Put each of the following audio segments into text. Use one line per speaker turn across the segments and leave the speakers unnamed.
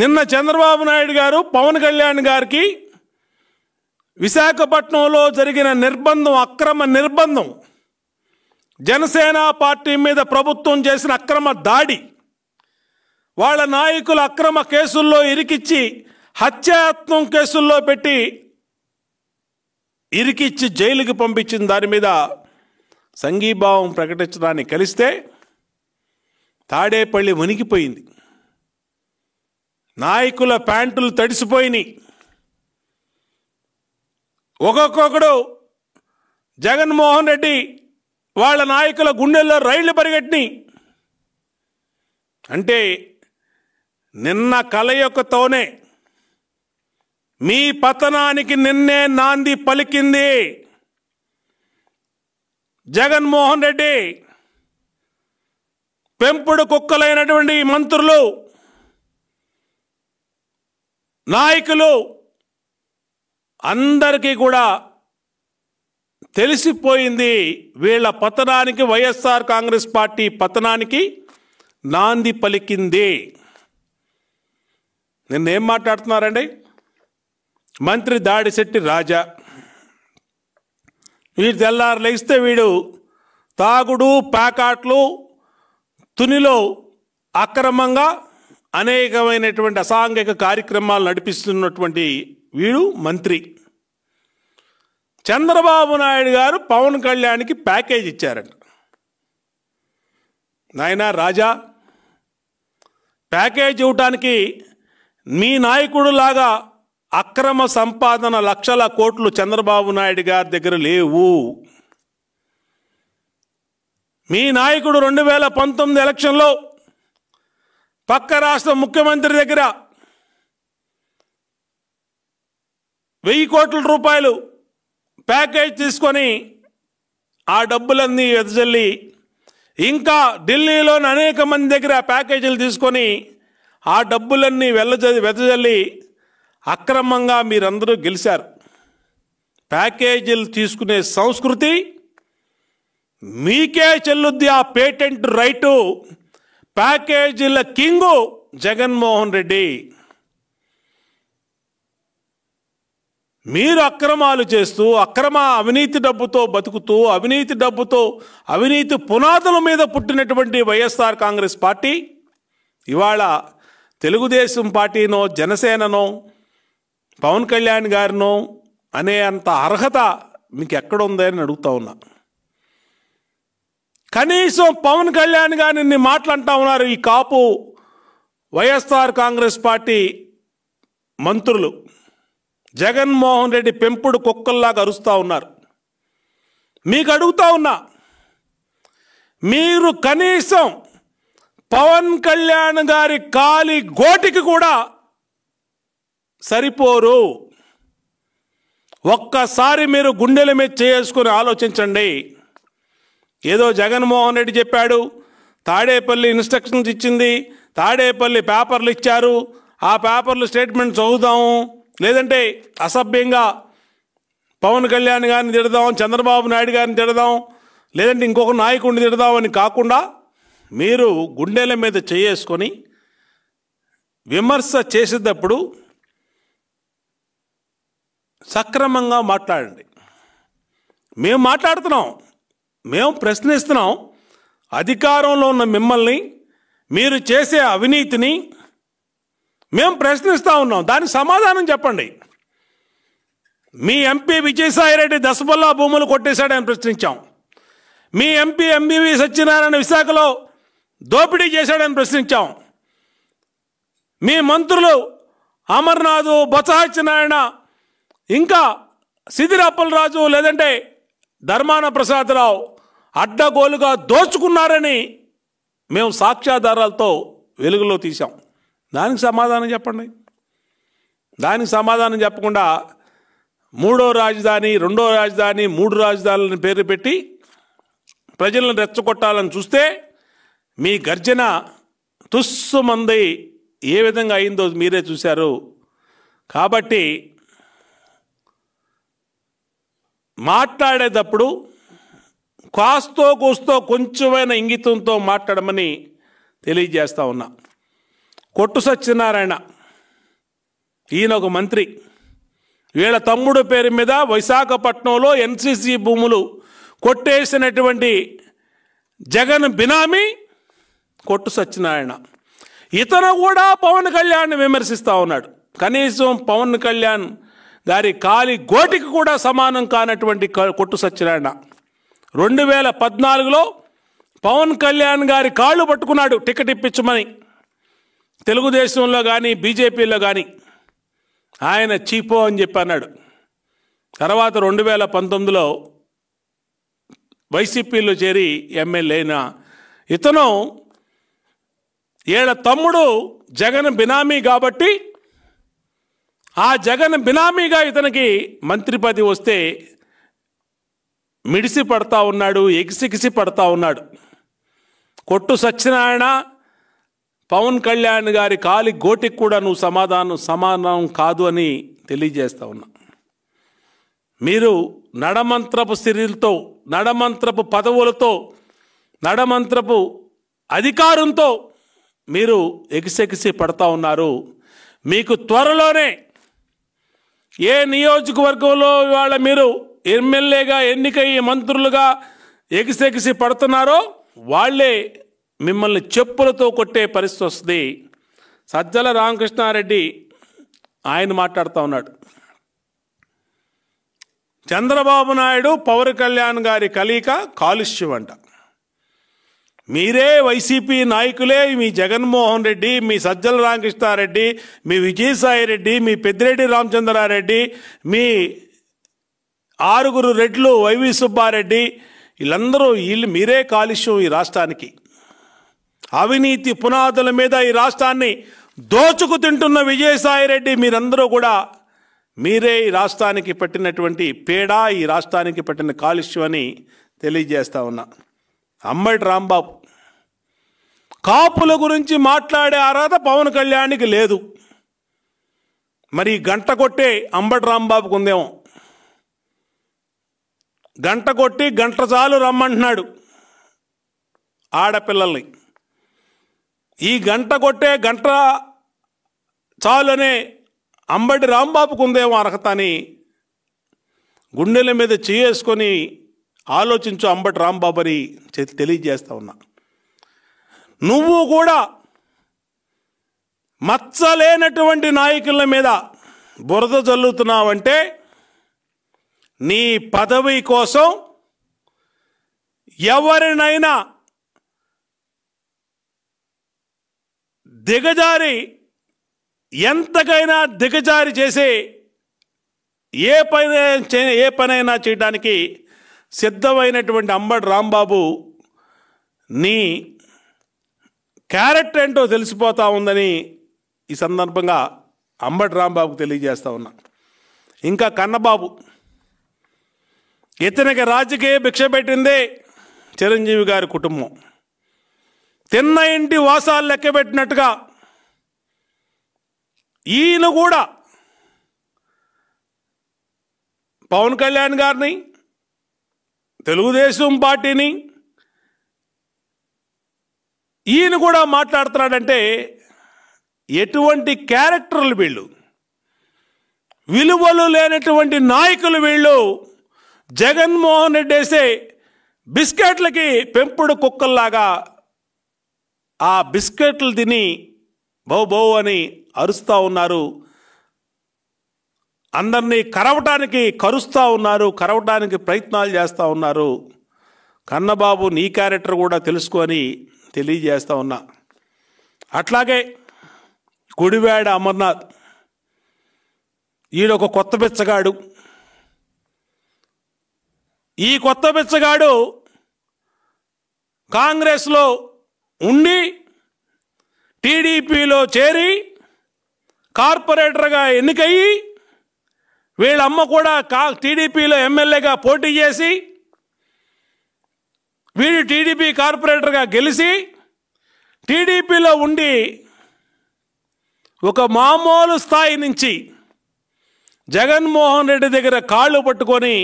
నిన్న చంద్రబాబు నాయుడు గారు పవన్ కళ్యాణ్ గారికి విశాఖపట్నంలో జరిగిన నిర్బంధం అక్రమ నిర్బంధం జనసేన పార్టీ మీద ప్రభుత్వం చేసిన అక్రమ దాడి వాళ్ళ నాయకులు అక్రమ కేసుల్లో ఇరికిచ్చి హత్యాత్మం కేసుల్లో పెట్టి ఇరికిచ్చి జైలుకి పంపించిన దాని మీద సంఘీభావం ప్రకటించడానికి కలిస్తే తాడేపల్లి వణికిపోయింది నాయకుల ప్యాంటులు తడిసిపోయినాయి ఒక్కొక్కడు జగన్మోహన్ రెడ్డి వాళ్ళ నాయకుల గుండెల్లో రైళ్లు పరిగెట్టి అంటే నిన్న యొక్కతోనే మీ పతనానికి నిన్నే నాంది పలికింది జగన్మోహన్ రెడ్డి పెంపుడు కుక్కలైనటువంటి మంత్రులు నాయకులు అందరికీ కూడా తెలిసిపోయింది వీళ్ళ పతనానికి వైఎస్ఆర్ కాంగ్రెస్ పార్టీ పతనానికి నాంది పలికింది నిన్నేం మాట్లాడుతున్నారండి మంత్రి దాడిశెట్టి రాజా వీడు తెల్లారు లేస్తే వీడు తాగుడు ప్యాకాట్లు తునిలో అక్రమంగా అనేకమైనటువంటి అసాంఘిక కార్యక్రమాలు నడిపిస్తున్నటువంటి వీడు మంత్రి చంద్రబాబు నాయుడు గారు పవన్ కళ్యాణ్కి ప్యాకేజ్ ఇచ్చారంట నాయన రాజా ప్యాకేజ్ ఇవ్వటానికి మీ నాయకుడులాగా అక్రమ సంపాదన లక్షల కోట్లు చంద్రబాబు నాయుడు గారి దగ్గర లేవు మీ నాయకుడు రెండు వేల పంతొమ్మిది ఎలక్షన్లో పక్క రాష్ట్ర ముఖ్యమంత్రి దగ్గర వెయ్యి కోట్ల రూపాయలు ప్యాకేజ్ తీసుకొని ఆ డబ్బులన్నీ వెదజల్లి ఇంకా ఢిల్లీలోని అనేక మంది దగ్గర ప్యాకేజీలు తీసుకొని ఆ డబ్బులన్నీ వెళ్ళ వెదజల్లి అక్రమంగా మీరందరూ గెలిచారు ప్యాకేజీలు తీసుకునే సంస్కృతి మీకే చెల్లుద్ది ఆ పేటెంట్ రైటు ప్యాకేజీల కింగు జగన్మోహన్ రెడ్డి మీరు అక్రమాలు చేస్తూ అక్రమ అవినీతి డబ్బుతో బతుకుతూ అవినీతి డబ్బుతో అవినీతి పునాదుల మీద పుట్టినటువంటి వైఎస్ఆర్ కాంగ్రెస్ పార్టీ ఇవాళ తెలుగుదేశం పార్టీనో జనసేననో పవన్ కళ్యాణ్ గారినో అనే అంత అర్హత మీకు ఉందని అడుగుతా ఉన్నా కనీసం పవన్ కళ్యాణ్ గారిని నిన్ను మాట్లాడుతూ ఉన్నారు ఈ కాపు వైఎస్ఆర్ కాంగ్రెస్ పార్టీ మంత్రులు జగన్మోహన్ రెడ్డి పెంపుడు కుక్కల్లాగా అరుస్తూ ఉన్నారు మీకు అడుగుతా ఉన్నా మీరు కనీసం పవన్ కళ్యాణ్ గారి కాలి గోటికి కూడా సరిపోరు ఒక్కసారి మీరు గుండెల మీద చేసుకుని ఆలోచించండి ఏదో జగన్మోహన్ రెడ్డి చెప్పాడు తాడేపల్లి ఇన్స్ట్రక్షన్స్ ఇచ్చింది తాడేపల్లి పేపర్లు ఇచ్చారు ఆ పేపర్లు స్టేట్మెంట్ చదువుదాము లేదంటే అసభ్యంగా పవన్ కళ్యాణ్ గారిని తిడదాం చంద్రబాబు నాయుడు గారిని తిడదాం లేదంటే ఇంకొక నాయకుడిని తిడదాం అని కాకుండా మీరు గుండెల మీద చేసుకొని విమర్శ చేసేటప్పుడు సక్రమంగా మాట్లాడండి మేము మాట్లాడుతున్నాం మేము ప్రశ్నిస్తున్నాం అధికారంలో ఉన్న మిమ్మల్ని మీరు చేసే అవినీతిని మేము ప్రశ్నిస్తూ ఉన్నాం దాని సమాధానం చెప్పండి మీ ఎంపీ విజయసాయిరెడ్డి దశబల్లా భూములు కొట్టేశాడని ప్రశ్నించాం మీ ఎంపీ ఎంబీవి సత్యనారాయణ విశాఖలో దోపిడీ చేశాడని ప్రశ్నించాం మీ మంత్రులు అమర్నాథు బొత్సహత్యనారాయణ ఇంకా సిదిరప్పలరాజు లేదంటే ధర్మాన ప్రసాదరావు అడ్డగోలుగా దోచుకున్నారని మేము సాక్ష్యాధారాలతో వెలుగులో తీసాం దానికి సమాధానం చెప్పండి దానికి సమాధానం చెప్పకుండా మూడో రాజధాని రెండో రాజధాని మూడు రాజధానులను పేరు పెట్టి ప్రజలను రెచ్చగొట్టాలని చూస్తే మీ గర్జన మంది ఏ విధంగా అయిందో మీరే చూశారు కాబట్టి మాట్లాడేటప్పుడు కాస్తో కూస్తో కొంచెమైన ఇంగితంతో మాట్లాడమని తెలియజేస్తా ఉన్నా కొట్టు సత్యనారాయణ ఈయన ఒక మంత్రి వీళ్ళ తమ్ముడు పేరు మీద విశాఖపట్నంలో ఎన్సీసీ భూములు కొట్టేసినటువంటి జగన్ బినామీ కొట్టు సత్యనారాయణ ఇతను కూడా పవన్ కళ్యాణ్ విమర్శిస్తూ ఉన్నాడు కనీసం పవన్ కళ్యాణ్ గారి కాలి గోటికి కూడా సమానం కానటువంటి కొట్టు సత్యనారాయణ రెండు వేల పద్నాలుగులో పవన్ కళ్యాణ్ గారి కాళ్ళు పట్టుకున్నాడు టికెట్ ఇప్పించమని తెలుగుదేశంలో కానీ బీజేపీలో కానీ ఆయన చీపో అని చెప్పి అన్నాడు తర్వాత రెండు వేల పంతొమ్మిదిలో వైసీపీలో చేరి ఎమ్మెల్యే అయిన ఇతను ఏడ తమ్ముడు జగన్ బినామీ కాబట్టి ఆ జగన్ బినామీగా ఇతనికి మంత్రిపతి వస్తే మిడిసి పడతా ఉన్నాడు ఎగిసిగిసి పడతా ఉన్నాడు కొట్టు సత్యనారాయణ పవన్ కళ్యాణ్ గారి కాలి గోటికి కూడా నువ్వు సమాధానం సమానం కాదు అని తెలియజేస్తా ఉన్నా మీరు నడమంత్రపు సిరిలతో నడమంత్రపు పదవులతో నడమంత్రపు అధికారంతో మీరు ఎగిసెగిసి పడతా ఉన్నారు మీకు త్వరలోనే ఏ నియోజకవర్గంలో ఇవాళ మీరు ఎమ్మెల్యేగా ఎన్నికయ్యి మంత్రులుగా ఎగిసెగిసి పడుతున్నారో వాళ్లే మిమ్మల్ని చెప్పులతో కొట్టే పరిస్థితి వస్తుంది సజ్జల రామకృష్ణారెడ్డి ఆయన మాట్లాడుతూ ఉన్నాడు చంద్రబాబు నాయుడు పవన్ కళ్యాణ్ గారి కలీక కాలుష్యం అంట మీరే వైసీపీ నాయకులే మీ జగన్మోహన్ రెడ్డి మీ సజ్జల రామకృష్ణారెడ్డి మీ విజయసాయి రెడ్డి మీ పెద్దిరెడ్డి రామచంద్రారెడ్డి మీ ఆరుగురు రెడ్లు వైవి సుబ్బారెడ్డి వీళ్ళందరూ వీళ్ళు మీరే కాలుష్యం ఈ రాష్ట్రానికి అవినీతి పునాదుల మీద ఈ రాష్ట్రాన్ని దోచుకు తింటున్న విజయసాయిరెడ్డి మీరందరూ కూడా మీరే ఈ రాష్ట్రానికి పెట్టినటువంటి పేడ ఈ రాష్ట్రానికి పెట్టిన కాలుష్యం అని తెలియజేస్తా ఉన్నా అమ్మడి రాంబాబు కాపుల గురించి మాట్లాడే అర్హత పవన్ కళ్యాణ్కి లేదు మరి గంట కొట్టే అంబటి రాంబాబుకు ఉందేమో గంట కొట్టి గంట చాలు రమ్మంటున్నాడు ఆడపిల్లల్ని ఈ గంట కొట్టే గంట చాలనే అంబటి రాంబాబుకు ఉందేమో అర్హత అని గుండెల మీద చేసుకొని ఆలోచించు అంబటి రాంబాబు అని తెలియజేస్తా ఉన్నా నువ్వు కూడా మచ్చలేనటువంటి నాయకుల మీద బురద చల్లుతున్నావంటే నీ పదవి కోసం ఎవరినైనా దిగజారి ఎంతకైనా దిగజారి చేసి ఏ పైన ఏ పనైనా చేయడానికి సిద్ధమైనటువంటి అంబడి రాంబాబు నీ క్యారెక్టర్ ఏంటో తెలిసిపోతా ఉందని ఈ సందర్భంగా అంబటి రాంబాబుకు తెలియజేస్తా ఉన్నా ఇంకా కన్నబాబు ఇతనికి రాజకీయ భిక్ష పెట్టిందే చిరంజీవి గారి కుటుంబం తిన్న ఇంటి వాసాలు పెట్టినట్టుగా ఈయన కూడా పవన్ కళ్యాణ్ గారిని తెలుగుదేశం పార్టీని ఈయన కూడా మాట్లాడుతున్నాడంటే ఎటువంటి క్యారెక్టర్లు వీళ్ళు విలువలు లేనటువంటి నాయకులు వీళ్ళు జగన్మోహన్ రెడ్డి వేసే బిస్కెట్లకి పెంపుడు కుక్కల్లాగా ఆ బిస్కెట్లు తిని బౌ బౌ అని అరుస్తూ ఉన్నారు అందరినీ కరవటానికి కరుస్తూ ఉన్నారు కరవటానికి ప్రయత్నాలు చేస్తూ ఉన్నారు కన్నబాబు నీ క్యారెక్టర్ కూడా తెలుసుకొని తెలియజేస్తూ ఉన్నా అట్లాగే గుడివాడ అమర్నాథ్ ఈడొక కొత్త బిచ్చగాడు ఈ కొత్త బిచ్చగాడు కాంగ్రెస్లో ఉండి టీడీపీలో చేరి కార్పొరేటర్గా ఎన్నికయ్యి వీళ్ళమ్మ కూడా కా టీడీపీలో ఎమ్మెల్యేగా పోటీ చేసి వీడు టీడీపీ కార్పొరేటర్గా గెలిచి టీడీపీలో ఉండి ఒక మామూలు స్థాయి నుంచి జగన్మోహన్ రెడ్డి దగ్గర కాళ్ళు పట్టుకొని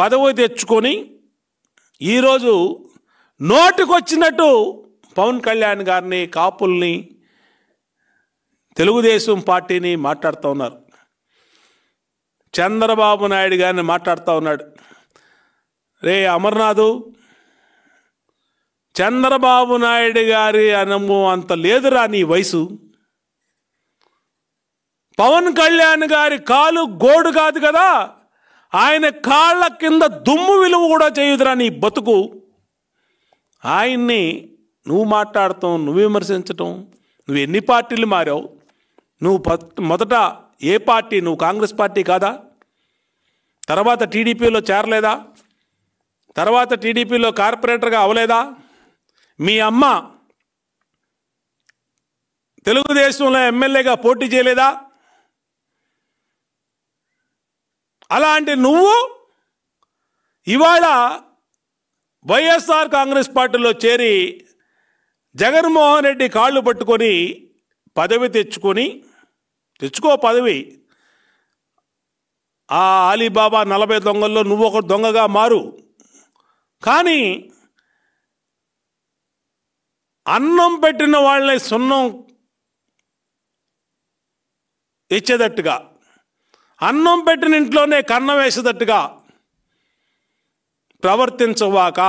పదవి తెచ్చుకొని ఈరోజు నోటికొచ్చినట్టు పవన్ కళ్యాణ్ గారిని కాపుల్ని తెలుగుదేశం పార్టీని మాట్లాడుతూ ఉన్నారు చంద్రబాబు నాయుడు గారిని మాట్లాడుతూ ఉన్నాడు రే అమర్నాథు చంద్రబాబు నాయుడు గారి అనము అంత లేదురా నీ వయసు పవన్ కళ్యాణ్ గారి కాలు గోడు కాదు కదా ఆయన కాళ్ళ కింద దుమ్ము విలువ కూడా చేయదురా నీ బతుకు ఆయన్ని నువ్వు మాట్లాడటం నువ్వు విమర్శించటం నువ్వు ఎన్ని పార్టీలు మారావు నువ్వు మొదట ఏ పార్టీ నువ్వు కాంగ్రెస్ పార్టీ కాదా తర్వాత టీడీపీలో చేరలేదా తర్వాత టీడీపీలో కార్పొరేటర్గా అవలేదా మీ అమ్మ తెలుగుదేశంలో ఎమ్మెల్యేగా పోటీ చేయలేదా అలాంటి నువ్వు ఇవాళ వైఎస్ఆర్ కాంగ్రెస్ పార్టీలో చేరి జగన్మోహన్ రెడ్డి కాళ్ళు పట్టుకొని పదవి తెచ్చుకొని తెచ్చుకో పదవి ఆ అలీబాబా నలభై దొంగల్లో నువ్వు ఒక దొంగగా మారు కానీ అన్నం పెట్టిన వాళ్ళని సున్నం ఇచ్చేటట్టుగా అన్నం పెట్టిన ఇంట్లోనే కన్నం వేసేటట్టుగా ప్రవర్తించవాక